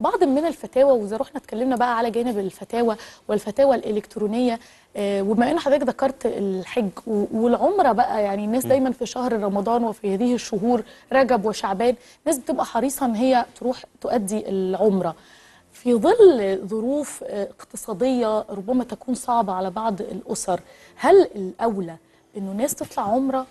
بعض من الفتاوى واذا رحنا اتكلمنا بقى على جانب الفتاوى والفتاوى الالكترونيه آه، وبما ان حضرتك ذكرت الحج والعمره بقى يعني الناس دايما في شهر رمضان وفي هذه الشهور رجب وشعبان الناس بتبقى حريصه ان هي تروح تؤدي العمره في ظل ظروف آه، اقتصاديه ربما تكون صعبه على بعض الاسر هل الاولى انه الناس تطلع عمره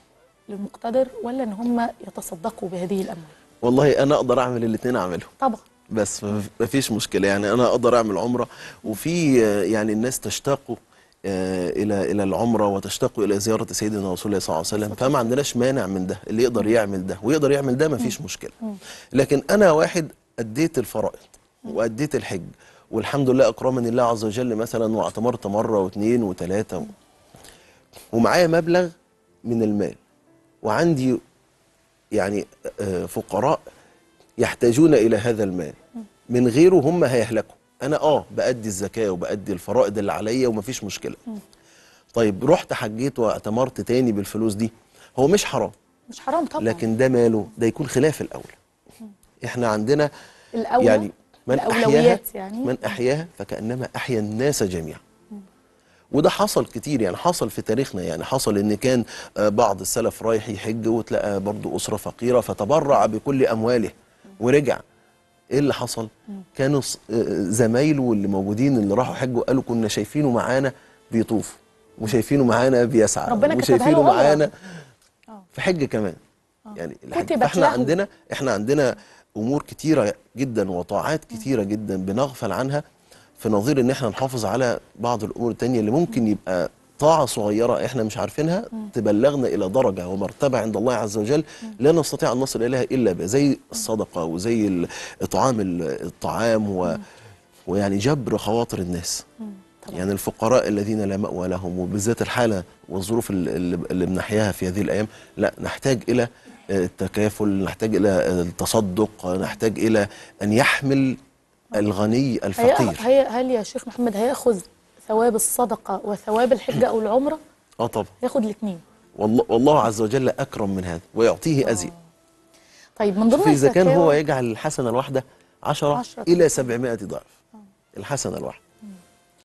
للمقتدر ولا ان هم يتصدقوا بهذه الاموال والله انا اقدر اعمل الاثنين اعملهم طبعا بس مفيش مشكله يعني انا اقدر اعمل عمره وفي يعني الناس تشتاقوا آه، الى الى العمره وتشتاق الى زياره سيدنا رسول الله صلى الله عليه وسلم فما عندناش مانع من ده اللي يقدر يعمل ده ويقدر يعمل ده مفيش مشكله لكن انا واحد اديت الفرائض واديت الحج والحمد لله اكرمني الله عز وجل مثلا واعتمرت مره واثنين وثلاثه و... ومعايا مبلغ من المال وعندي يعني آه، فقراء يحتاجون إلى هذا المال من غيره هم هيهلكوا أنا آه بأدي الزكاة وبأدي الفرائض اللي عليا ومفيش مشكلة طيب رحت حجيت واعتمرت تاني بالفلوس دي هو مش حرام مش حرام طبعا لكن ده ماله ده يكون خلاف الأولى إحنا عندنا الأولى يعني من أحياها يعني. من أحياها فكأنما أحيا الناس جميعا وده حصل كتير يعني حصل في تاريخنا يعني حصل ان كان آه، بعض السلف رايح يحج وتلاقى برضه اسره فقيره فتبرع بكل امواله ورجع ايه اللي حصل كانوا آه، زمايله واللي موجودين اللي راحوا حجوا قالوا كنا شايفينه معانا بيطوف وشايفينه معانا بيسعى ربنا وشايفينه معانا آه. في حج كمان آه. يعني الحج عندنا احنا عندنا امور كتيره جدا وطاعات كتيره جدا بنغفل عنها في نظير ان احنا نحافظ على بعض الامور التانية اللي ممكن يبقى طاعة صغيرة إحنا مش عارفينها تبلغنا إلى درجة ومرتبة عند الله عز وجل لا نستطيع أن نصل إليها إلا بزي زي الصدقة وزي اطعام الطعام و... ويعني جبر خواطر الناس يعني الفقراء الذين لا مأوى لهم وبالذات الحالة والظروف اللي بنحياها في هذه الأيام لا نحتاج إلى آه، التكافل نحتاج إلى آه، التصدق نحتاج إلى أن يحمل الغني الفقير هل يا شيخ محمد هياخذ ثواب الصدقه وثواب الحجه او العمره اه طبعا ياخد الاثنين والله والله عز وجل اكرم من هذا ويعطيه ازيد طيب من ضمن اذا كان هو يجعل الحسنه الواحده 10 الى 700 ضعف آه. الحسنه الواحده